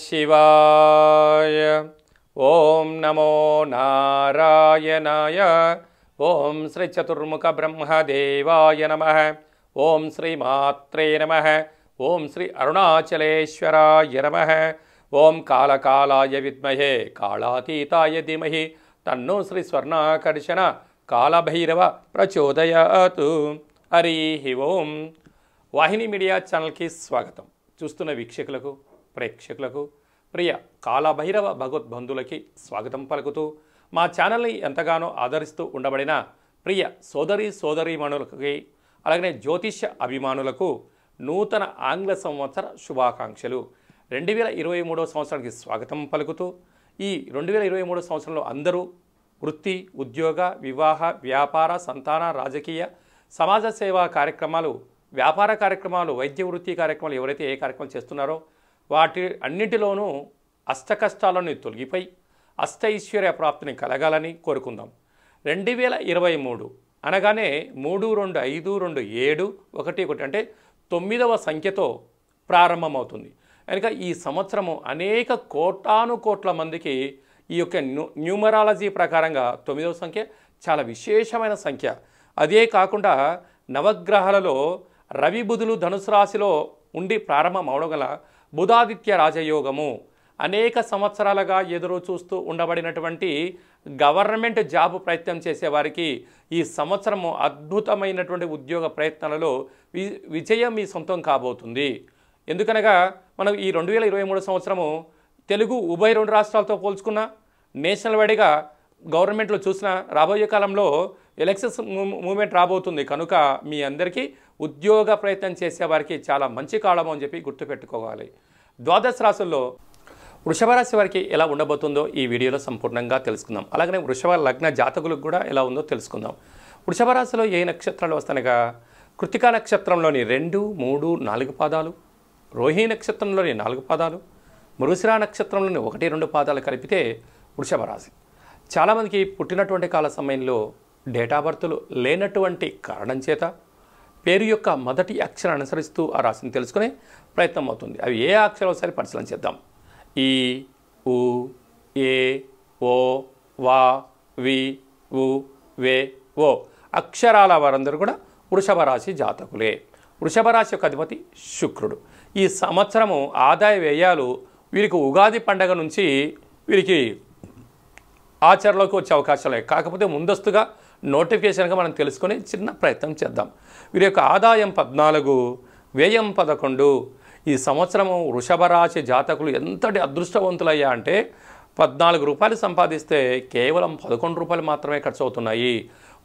శివాయ ఓం నమో నారాయణాయ ఓం శ్రీ చతుర్ముఖ బ్రహ్మదేవాయ నమ ఓం శ్రీ మాత్రే నమ ఓం శ్రీ అరుణాచలేశ్వరాయ నమ ఓం కాళకాళాయ విద్మహే కాళాతీతాయ ధీమహి తన్నో శ్రీ స్వర్ణాకర్షణ కాళభైరవ ప్రచోదయాతు హరి ఓం వాహిని మీడియా ఛానల్కి స్వాగతం చూస్తున్న వీక్షకులకు ప్రేక్షకులకు ప్రియ కాలభైరవ భగవద్బంధులకి స్వాగతం పలుకుతూ మా ఛానల్ని ఎంతగానో ఆదరిస్తూ ఉండబడిన ప్రియ సోదరి సోదరీమణులకి అలాగనే జ్యోతిష్య అభిమానులకు నూతన ఆంగ్ల సంవత్సర శుభాకాంక్షలు రెండు వేల ఇరవై మూడో సంవత్సరానికి స్వాగతం పలుకుతూ ఈ రెండు వేల ఇరవై మూడో సంవత్సరంలో అందరూ వృత్తి ఉద్యోగ వివాహ వ్యాపార సంతాన రాజకీయ సమాజ సేవా కార్యక్రమాలు వ్యాపార కార్యక్రమాలు వైద్య వృత్తి కార్యక్రమాలు ఎవరైతే ఏ కార్యక్రమాలు చేస్తున్నారో వాటి అన్నిటిలోనూ అష్టకష్టాలను తొలగిపోయి అష్ట ఐశ్వర్య ప్రాప్తిని కలగాలని కోరుకుందాం రెండు వేల ఇరవై మూడు అనగానే మూడు రెండు ఐదు రెండు ఏడు ఒకటి ఒకటి అంటే తొమ్మిదవ సంఖ్యతో ప్రారంభమవుతుంది కనుక ఈ సంవత్సరము అనేక కోటాను కోట్ల మందికి ఈ యొక్క న్యూమరాలజీ ప్రకారంగా తొమ్మిదవ సంఖ్య చాలా విశేషమైన సంఖ్య అదే కాకుండా నవగ్రహాలలో రవి బుధులు ధనుసు రాశిలో ఉండి ప్రారంభం అవడం గల బుధాదిత్య రాజయోగము అనేక సంవత్సరాలుగా ఎదురు చూస్తూ ఉండబడినటువంటి గవర్నమెంట్ జాబ్ ప్రయత్నం చేసేవారికి ఈ సంవత్సరము అద్భుతమైనటువంటి ఉద్యోగ ప్రయత్నాలలో విజయం మీ సొంతం కాబోతుంది ఎందుకనగా మనం ఈ రెండు వేల ఇరవై మూడు సంవత్సరము తెలుగు ఉభయ రెండు రాష్ట్రాలతో పోల్చుకున్న నేషనల్ వైడ్గా గవర్నమెంట్లో చూసిన రాబోయే కాలంలో ఎలక్షన్స్ మూమెంట్ రాబోతుంది కనుక మీ అందరికీ ఉద్యోగ ప్రయత్నం చేసేవారికి చాలా మంచి కాలం అని చెప్పి గుర్తుపెట్టుకోవాలి ద్వాదశ రాశుల్లో వృషభ రాశి వారికి ఎలా ఉండబోతుందో ఈ వీడియోలో సంపూర్ణంగా తెలుసుకుందాం అలాగనే వృషభ లగ్న జాతకులకు కూడా ఎలా ఉందో తెలుసుకుందాం వృషభ రాశిలో ఏ నక్షత్రాలు వస్తానగా కృతికా నక్షత్రంలోని రెండు మూడు నాలుగు పాదాలు రోహిణి నక్షత్రంలోని నాలుగు పాదాలు మృసిరా నక్షత్రంలోని ఒకటి రెండు పాదాలు కలిపితే వృషభ రాశి చాలామందికి పుట్టినటువంటి కాల సమయంలో డేటా బర్త్లు లేనటువంటి కారణం చేత పేరు యొక్క మొదటి అక్షరం అనుసరిస్తూ ఆ రాశిని తెలుసుకునే ప్రయత్నం అవుతుంది అవి ఏ అక్షరాలు ఒకసారి పరిశీలన చేద్దాం ఈ ఉ ఏ ఓ వా వి ఉ వే ఓ అక్షరాల వారందరూ కూడా వృషభ రాశి జాతకులే వృషభ రాశి యొక్క అధిపతి శుక్రుడు ఈ సంవత్సరము ఆదాయ వ్యయాలు వీరికి ఉగాది పండగ నుంచి వీరికి ఆచరణలోకి వచ్చే అవకాశాలు కాకపోతే ముందస్తుగా నోటిఫికేషన్గా మనం తెలుసుకొని చిన్న ప్రయత్నం చేద్దాం వీరి యొక్క ఆదాయం పద్నాలుగు వ్యయం పదకొండు ఈ సంవత్సరం వృషభ రాశి జాతకులు ఎంతటి అదృష్టవంతులయ్యా అంటే పద్నాలుగు రూపాయలు సంపాదిస్తే కేవలం పదకొండు రూపాయలు మాత్రమే ఖర్చు అవుతున్నాయి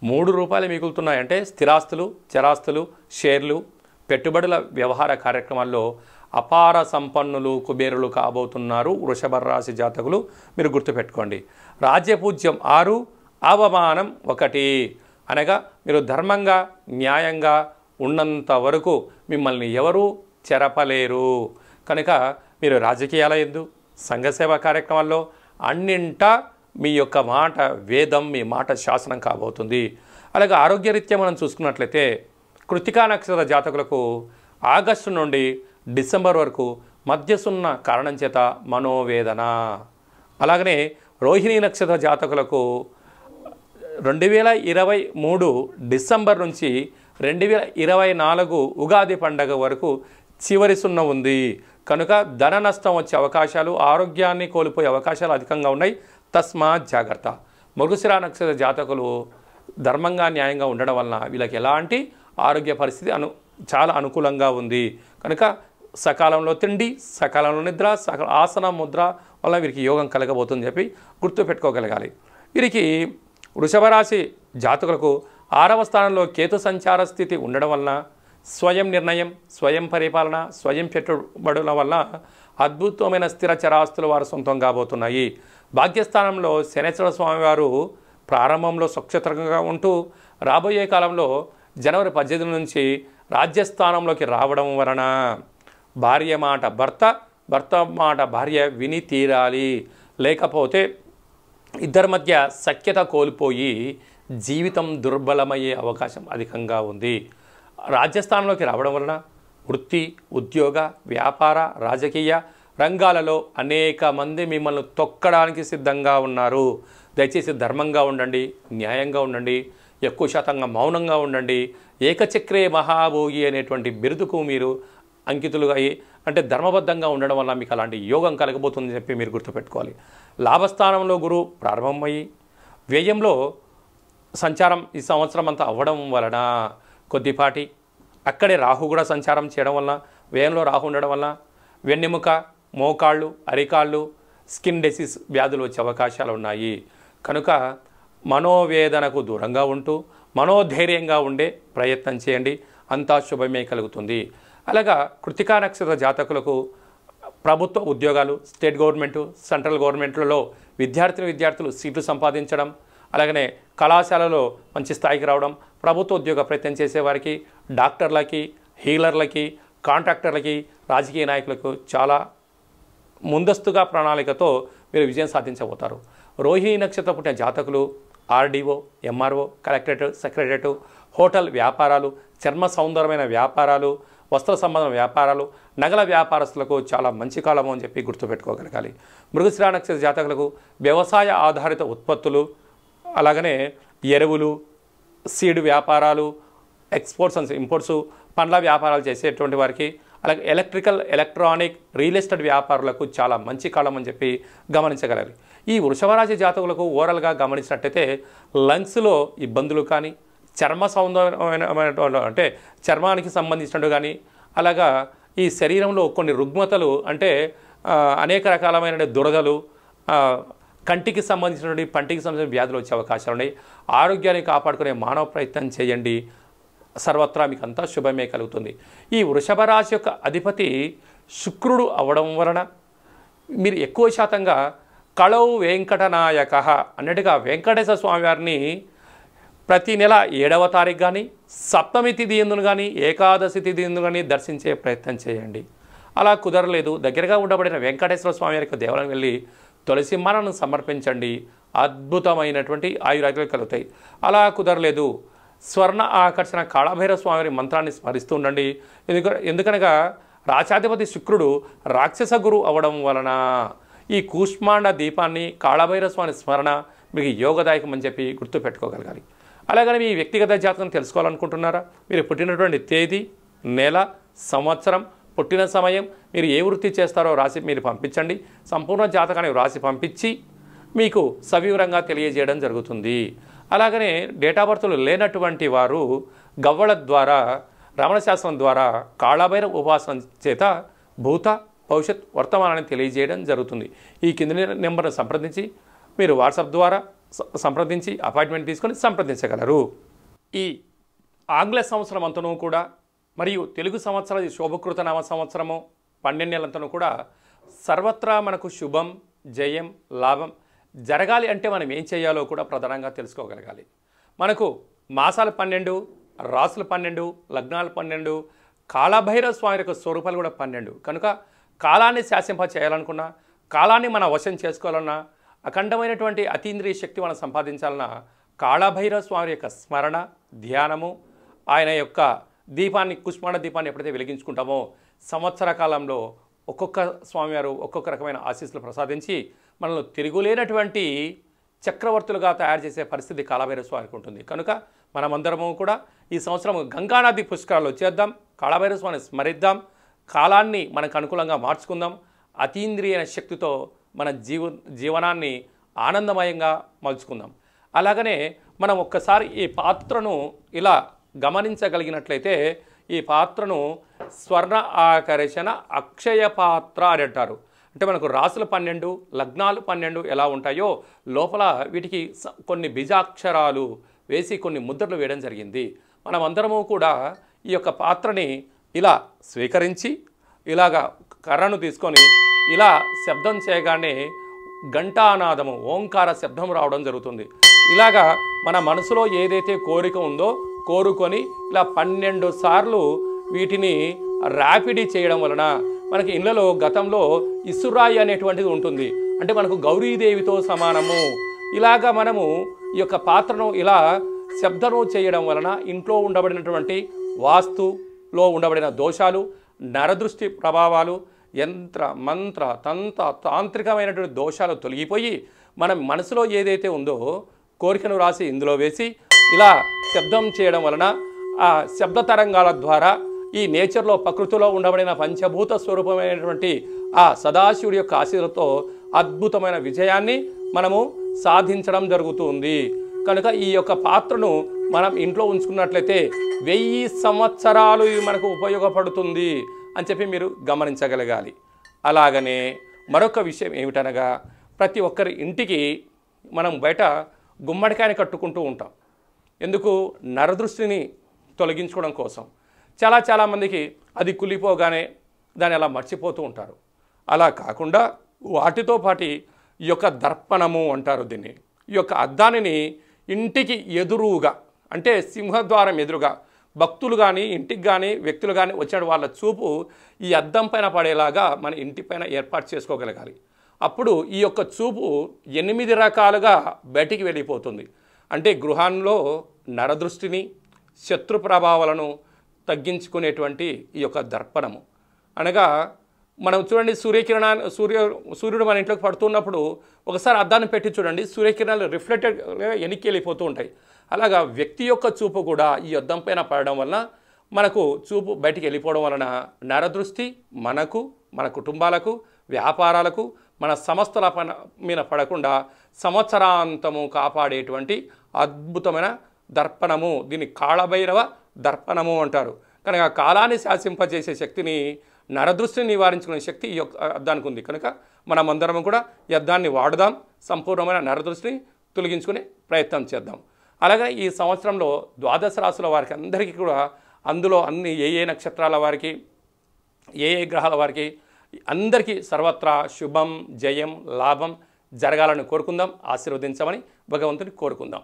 మూడు రూపాయలు మిగులుతున్నాయి అంటే స్థిరాస్తులు చరాస్తులు షేర్లు పెట్టుబడుల వ్యవహార కార్యక్రమాల్లో అపార సంపన్నులు కుబేరులు కాబోతున్నారు వృషభ రాశి జాతకులు మీరు గుర్తుపెట్టుకోండి రాజ్యపూజ్యం ఆరు అవమానం ఒకటి అనగా మీరు ధర్మంగా న్యాయంగా ఉన్నంత వరకు మిమ్మల్ని ఎవరూ చెరపలేరు కనుక మీరు రాజకీయాల ఎందు సంఘసేవ కార్యక్రమాల్లో అన్నింటా మీ యొక్క మాట వేదం మీ మాట శాసనం కాబోతుంది అలాగే ఆరోగ్యరీత్యా మనం చూసుకున్నట్లయితే కృతికా నక్షత్ర జాతకులకు ఆగస్టు నుండి డిసెంబర్ వరకు మధ్యసున్న కారణం చేత మనోవేదన అలాగనే రోహిణీ నక్షత్ర జాతకులకు రెండు వేల ఇరవై మూడు డిసెంబర్ నుంచి రెండు వేల ఇరవై నాలుగు ఉగాది పండగ వరకు చివరి సున్న ఉంది కనుక ధన నష్టం వచ్చే అవకాశాలు ఆరోగ్యాన్ని కోల్పోయే అవకాశాలు అధికంగా ఉన్నాయి తస్మాత్ జాగ్రత్త మృగశిరా నక్షత్ర జాతకులు ధర్మంగా న్యాయంగా ఉండడం వలన వీళ్ళకి ఎలాంటి ఆరోగ్య పరిస్థితి అను చాలా అనుకూలంగా ఉంది కనుక సకాలంలో తిండి సకాలంలో నిద్ర సకాల ఆసన ముద్ర వల్ల వీరికి యోగం కలగబోతుందని చెప్పి గుర్తుపెట్టుకోగలగాలి వీరికి వృషభరాశి జాతకులకు ఆరవ స్థానంలో కేతు సంచార స్థితి ఉండడం వలన స్వయం నిర్ణయం స్వయం పరిపాలన స్వయం పెట్టుబడుల వల్ల అద్భుతమైన స్థిర చరాస్తులు వారు సొంతం కాబోతున్నాయి భాగ్యస్థానంలో శనేశ్వర స్వామివారు ప్రారంభంలో స్వచ్ఛతరంగా ఉంటూ రాబోయే కాలంలో జనవరి పద్దెనిమిది నుంచి రాజ్యస్థానంలోకి రావడం వలన భార్య మాట భర్త భర్త మాట భార్య విని తీరాలి లేకపోతే ఇద్దరి మధ్య సఖ్యత కోల్పోయి జీవితం దుర్బలమయ్యే అవకాశం అధికంగా ఉంది రాజస్థాన్లోకి రావడం వలన వృత్తి ఉద్యోగ వ్యాపార రాజకీయ రంగాలలో అనేక మంది మిమ్మల్ని తొక్కడానికి సిద్ధంగా ఉన్నారు దయచేసి ధర్మంగా ఉండండి న్యాయంగా ఉండండి ఎక్కువ శాతంగా మౌనంగా ఉండండి ఏకచక్రే మహాభోగి అనేటువంటి బిరుదుకు మీరు అంకితులుగా అంటే ధర్మబద్ధంగా ఉండడం వల్ల మీకు అలాంటి యోగం కలగబోతుందని చెప్పి మీరు గుర్తుపెట్టుకోవాలి లాభస్థానంలో గురువు ప్రారంభమయ్యి వ్యయంలో సంచారం ఈ సంవత్సరం అంతా అవ్వడం వలన కొద్దిపాటి అక్కడే రాహు కూడా సంచారం చేయడం వల్ల వ్యయంలో రాహు ఉండడం వల్ల వెన్నెముక మోకాళ్ళు అరికాళ్ళు స్కిన్ డిసీజ్ వ్యాధులు వచ్చే అవకాశాలు ఉన్నాయి కనుక మనోవేదనకు దూరంగా ఉంటూ మనోధైర్యంగా ఉండే ప్రయత్నం చేయండి అంతా శుభమే కలుగుతుంది అలాగా కృతికా నక్షత్ర జాతకులకు ప్రభుత్వ ఉద్యోగాలు స్టేట్ గవర్నమెంటు సెంట్రల్ గవర్నమెంట్లలో విద్యార్థుల విద్యార్థులు సీట్లు సంపాదించడం అలాగనే కళాశాలలో మంచి స్థాయికి రావడం ప్రభుత్వ ఉద్యోగ ప్రయత్నం చేసేవారికి డాక్టర్లకి హీలర్లకి కాంట్రాక్టర్లకి రాజకీయ నాయకులకు చాలా ముందస్తుగా ప్రణాళికతో మీరు విజయం సాధించబోతారు రోహిణి నక్షత్రం పుట్టిన జాతకులు RDO MRO collectorate secretariat hotel వ్యాపారాలు చర్మ సౌందర్యమైన వ్యాపారాలు వస్త్ర సంబంధ వ్యాపారాలు నగల వ్యాపారస్తులకు చాలా మంచి కాలము అని చెప్పి గుర్తుపెట్టుకోగలగాలి మృగశిరా నక్షత్ర జాతకులకు వ్యవసాయ ఆధారిత ఉత్పత్తులు అలాగనే ఎరువులు సీడ్ వ్యాపారాలు ఎక్స్పోర్ట్స్ అండ్ ఇంపోర్ట్స్ పండ్ల వ్యాపారాలు చేసేటువంటి వారికి అలాగే ఎలక్ట్రికల్ ఎలక్ట్రానిక్ రియల్ ఎస్టేట్ వ్యాపారులకు చాలా మంచి కాలం అని చెప్పి గమనించగలరు ఈ వృషభరాశి జాతకులకు ఓవరాల్గా గమనించినట్టయితే లంగ్స్లో ఇబ్బందులు కానీ చర్మ సౌందర్యమైన అంటే చర్మానికి సంబంధించినట్టు కానీ అలాగా ఈ శరీరంలో కొన్ని రుగ్మతలు అంటే అనేక రకాలమైన దురదలు కంటికి సంబంధించినటువంటి పంటికి సంబంధించిన వ్యాధులు వచ్చే అవకాశాలు ఉన్నాయి ఆరోగ్యాన్ని కాపాడుకునే మానవ ప్రయత్నం చేయండి సర్వత్రా మీకు అంతా శుభమే కలుగుతుంది ఈ వృషభ రాశి యొక్క అధిపతి శుక్రుడు అవడం వలన మీరు ఎక్కువ శాతంగా కళవు వెంకటనాయక అన్నట్టుగా వెంకటేశ్వర స్వామివారిని ప్రతి నెల ఏడవ తారీఖు కానీ సప్తమి తిథి ఎందును కానీ ఏకాదశి తిథి ఎందు కానీ దర్శించే ప్రయత్నం చేయండి అలా కుదరలేదు దగ్గరగా ఉండబడిన వెంకటేశ్వర స్వామి యొక్క దేవాలయం వెళ్ళి తులసిమ్మలను సమర్పించండి అద్భుతమైనటువంటి ఆయురాగ్యాలు కలుగుతాయి అలా కుదరలేదు స్వర్ణ ఆకర్షణ కాళభైరవ స్వామి మంత్రాన్ని స్మరిస్తూ ఉండండి ఎందుకనగా రాజాధిపతి శుక్రుడు రాక్షస గురు అవడం వలన ఈ కూష్మాండ దీపాన్ని కాళభైరవ స్వామి స్మరణ మీకు యోగదాయకం అని చెప్పి గుర్తుపెట్టుకోగలగాలి అలాగని మీ వ్యక్తిగత జాతకం తెలుసుకోవాలనుకుంటున్నారా మీరు పుట్టినటువంటి తేదీ నెల సంవత్సరం పుట్టిన సమయం మీరు ఏ వృత్తి చేస్తారో రాసి మీరు పంపించండి సంపూర్ణ జాతకాన్ని రాసి పంపించి మీకు సవివరంగా తెలియజేయడం జరుగుతుంది అలాగనే డేట్ ఆఫ్ బర్త్లు లేనటువంటి వారు గవ్వల ద్వారా శాస్త్రం ద్వారా కాళాభైర ఉపాసన చేత భూత భవిష్యత్ వర్తమానాన్ని తెలియజేయడం జరుగుతుంది ఈ కింది నెంబర్ను సంప్రదించి మీరు వాట్సాప్ ద్వారా సంప్రదించి అపాయింట్మెంట్ తీసుకొని సంప్రదించగలరు ఈ ఆంగ్ల సంవత్సరం అంతనూ కూడా మరియు తెలుగు సంవత్సరం శోభకృత సంవత్సరము పన్నెండు నెలలంతనూ కూడా సర్వత్రా మనకు శుభం జయం లాభం జరగాలి అంటే మనం ఏం చేయాలో కూడా ప్రధానంగా తెలుసుకోగలగాలి మనకు మాసాలు పన్నెండు రాసులు పన్నెండు లగ్నాలు పన్నెండు కాలభైరవ స్వామి యొక్క స్వరూపాలు కూడా పన్నెండు కనుక కాలాన్ని శాసింప చేయాలనుకున్నా కాలాన్ని మన వశం చేసుకోవాలన్నా అఖండమైనటువంటి అతీంద్రియ శక్తి మనం సంపాదించాలన్న కాళభైరవ స్వామి యొక్క స్మరణ ధ్యానము ఆయన యొక్క దీపాన్ని కుష్మాణ దీపాన్ని ఎప్పుడైతే వెలిగించుకుంటామో సంవత్సర కాలంలో ఒక్కొక్క స్వామివారు ఒక్కొక్క రకమైన ఆశీస్సులు ప్రసాదించి మనల్ని తిరుగులేనటువంటి చక్రవర్తులుగా తయారు చేసే పరిస్థితి కాళభైరవ స్వామికి ఉంటుంది కనుక మనమందరము కూడా ఈ సంవత్సరం గంగానాది పుష్కరాలు వచ్చేద్దాం కాళభైరవ స్వామిని స్మరిద్దాం కాలాన్ని మనకు అనుకూలంగా మార్చుకుందాం అతీంద్రియ శక్తితో మన జీవ జీవనాన్ని ఆనందమయంగా మలుచుకుందాం అలాగనే మనం ఒక్కసారి ఈ పాత్రను ఇలా గమనించగలిగినట్లయితే ఈ పాత్రను స్వర్ణ ఆకర్షణ అక్షయ పాత్ర అని అంటారు అంటే మనకు రాసులు పన్నెండు లగ్నాలు పన్నెండు ఎలా ఉంటాయో లోపల వీటికి కొన్ని బీజాక్షరాలు వేసి కొన్ని ముద్రలు వేయడం జరిగింది మనమందరము కూడా ఈ యొక్క పాత్రని ఇలా స్వీకరించి ఇలాగా కర్రను తీసుకొని ఇలా శబ్దం చేయగానే ఘంటానాదము ఓంకార శబ్దం రావడం జరుగుతుంది ఇలాగా మన మనసులో ఏదైతే కోరిక ఉందో కోరుకొని ఇలా పన్నెండు సార్లు వీటిని ర్యాపిడీ చేయడం వలన మనకి ఇళ్లలో గతంలో ఇసురాయి అనేటువంటిది ఉంటుంది అంటే మనకు గౌరీదేవితో సమానము ఇలాగా మనము ఈ యొక్క పాత్రను ఇలా శబ్దము చేయడం వలన ఇంట్లో ఉండబడినటువంటి వాస్తులో ఉండబడిన దోషాలు నరదృష్టి ప్రభావాలు యంత్ర మంత్ర తంత్ర తాంత్రికమైనటువంటి దోషాలు తొలగిపోయి మన మనసులో ఏదైతే ఉందో కోరికను రాసి ఇందులో వేసి ఇలా శబ్దం చేయడం వలన ఆ శబ్ద తరంగాల ద్వారా ఈ నేచర్లో ప్రకృతిలో ఉండబడిన పంచభూత స్వరూపమైనటువంటి ఆ సదాశివుడి యొక్క ఆశీర్వతో అద్భుతమైన విజయాన్ని మనము సాధించడం జరుగుతుంది కనుక ఈ యొక్క పాత్రను మనం ఇంట్లో ఉంచుకున్నట్లయితే వెయ్యి సంవత్సరాలు మనకు ఉపయోగపడుతుంది అని చెప్పి మీరు గమనించగలగాలి అలాగనే మరొక విషయం ఏమిటనగా ప్రతి ఒక్కరి ఇంటికి మనం బయట గుమ్మడికాయని కట్టుకుంటూ ఉంటాం ఎందుకు నరదృష్టిని తొలగించుకోవడం కోసం చాలా చాలామందికి అది కులిపోగానే దాన్ని అలా మర్చిపోతూ ఉంటారు అలా కాకుండా వాటితో పాటి ఈ యొక్క దర్పణము అంటారు దీన్ని ఈ యొక్క అద్దానిని ఇంటికి ఎదురుగా అంటే సింహద్వారం ఎదురుగా భక్తులు కానీ ఇంటికి కానీ వ్యక్తులు కానీ వచ్చిన వాళ్ళ చూపు ఈ అద్దం పైన పడేలాగా మన ఇంటి పైన ఏర్పాటు చేసుకోగలగాలి అప్పుడు ఈ యొక్క చూపు ఎనిమిది రకాలుగా బయటికి వెళ్ళిపోతుంది అంటే గృహంలో నరదృష్టిని శత్రు ప్రభావాలను తగ్గించుకునేటువంటి ఈ యొక్క దర్పణము అనగా మనం చూడండి సూర్యకిరణ సూర్య సూర్యుడు మన ఇంట్లోకి పడుతున్నప్పుడు ఒకసారి అద్దాన్ని పెట్టి చూడండి సూర్యకిరణాలు రిఫ్లెక్టెడ్గా వెనక్కి వెళ్ళిపోతూ ఉంటాయి అలాగా వ్యక్తి యొక్క చూపు కూడా ఈ అద్దం పైన పడడం వలన మనకు చూపు బయటికి వెళ్ళిపోవడం వలన నరదృష్టి మనకు మన కుటుంబాలకు వ్యాపారాలకు మన సంస్థల పన మీద పడకుండా సంవత్సరాంతము కాపాడేటువంటి అద్భుతమైన దర్పణము దీన్ని కాళభైరవ దర్పణము అంటారు కనుక కాలాన్ని శాసింపజేసే శక్తిని నరదృష్టిని నివారించుకునే శక్తి ఈ యొక్క యుద్ధానికి ఉంది కనుక మనమందరం కూడా యుద్ధాన్ని వాడదాం సంపూర్ణమైన నరదృష్టిని తొలగించుకునే ప్రయత్నం చేద్దాం అలాగే ఈ సంవత్సరంలో ద్వాదశ రాసుల వారికి అందరికీ కూడా అందులో అన్ని ఏ ఏ నక్షత్రాల వారికి ఏ ఏ గ్రహాల వారికి అందరికీ సర్వత్రా శుభం జయం లాభం జరగాలని కోరుకుందాం ఆశీర్వదించమని భగవంతుని కోరుకుందాం